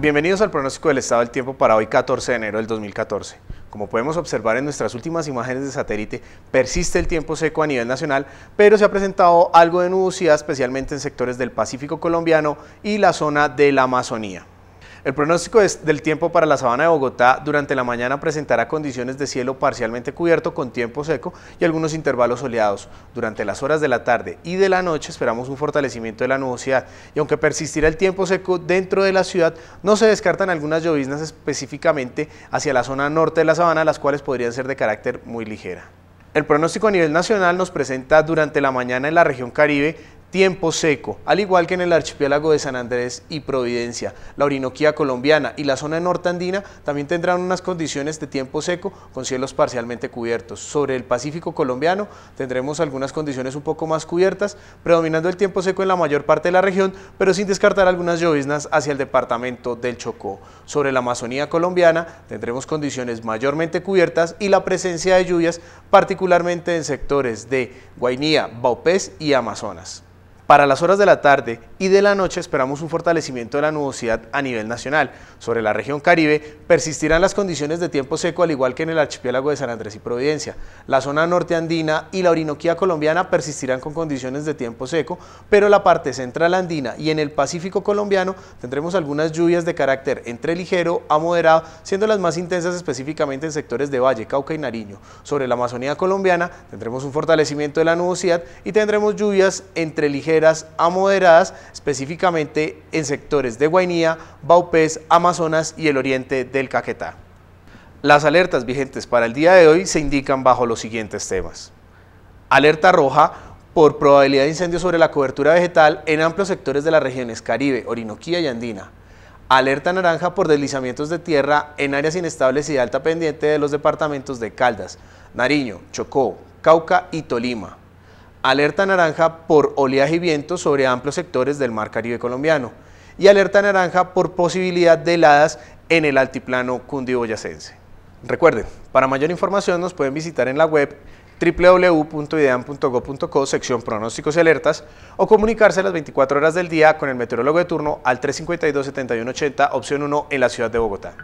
Bienvenidos al pronóstico del estado del tiempo para hoy 14 de enero del 2014. Como podemos observar en nuestras últimas imágenes de satélite, persiste el tiempo seco a nivel nacional, pero se ha presentado algo de nubosidad, especialmente en sectores del Pacífico colombiano y la zona de la Amazonía. El pronóstico del tiempo para la sabana de Bogotá durante la mañana presentará condiciones de cielo parcialmente cubierto con tiempo seco y algunos intervalos soleados. Durante las horas de la tarde y de la noche esperamos un fortalecimiento de la nubosidad y aunque persistirá el tiempo seco dentro de la ciudad, no se descartan algunas lloviznas específicamente hacia la zona norte de la sabana, las cuales podrían ser de carácter muy ligera. El pronóstico a nivel nacional nos presenta durante la mañana en la región Caribe tiempo seco, al igual que en el archipiélago de San Andrés y Providencia. La Orinoquía colombiana y la zona norteandina también tendrán unas condiciones de tiempo seco con cielos parcialmente cubiertos. Sobre el Pacífico colombiano tendremos algunas condiciones un poco más cubiertas, predominando el tiempo seco en la mayor parte de la región, pero sin descartar algunas lloviznas hacia el departamento del Chocó. Sobre la Amazonía colombiana tendremos condiciones mayormente cubiertas y la presencia de lluvias, particularmente en sectores de Guainía, Baupés y Amazonas para las horas de la tarde y de la noche esperamos un fortalecimiento de la nubosidad a nivel nacional. Sobre la región Caribe persistirán las condiciones de tiempo seco al igual que en el archipiélago de San Andrés y Providencia. La zona norte andina y la Orinoquía colombiana persistirán con condiciones de tiempo seco, pero la parte central andina y en el Pacífico colombiano tendremos algunas lluvias de carácter entre ligero a moderado, siendo las más intensas específicamente en sectores de Valle, Cauca y Nariño. Sobre la Amazonía colombiana tendremos un fortalecimiento de la nubosidad y tendremos lluvias entre ligeras a moderadas específicamente en sectores de Guainía, Baupés, Amazonas y el oriente del Caquetá. Las alertas vigentes para el día de hoy se indican bajo los siguientes temas. Alerta roja por probabilidad de incendio sobre la cobertura vegetal en amplios sectores de las regiones Caribe, Orinoquía y Andina. Alerta naranja por deslizamientos de tierra en áreas inestables y de alta pendiente de los departamentos de Caldas, Nariño, Chocó, Cauca y Tolima alerta naranja por oleaje y viento sobre amplios sectores del mar Caribe colombiano y alerta naranja por posibilidad de heladas en el altiplano cundiboyacense. Recuerden, para mayor información nos pueden visitar en la web www.ideam.gov.co, sección pronósticos y alertas o comunicarse a las 24 horas del día con el meteorólogo de turno al 352-7180 opción 1 en la ciudad de Bogotá.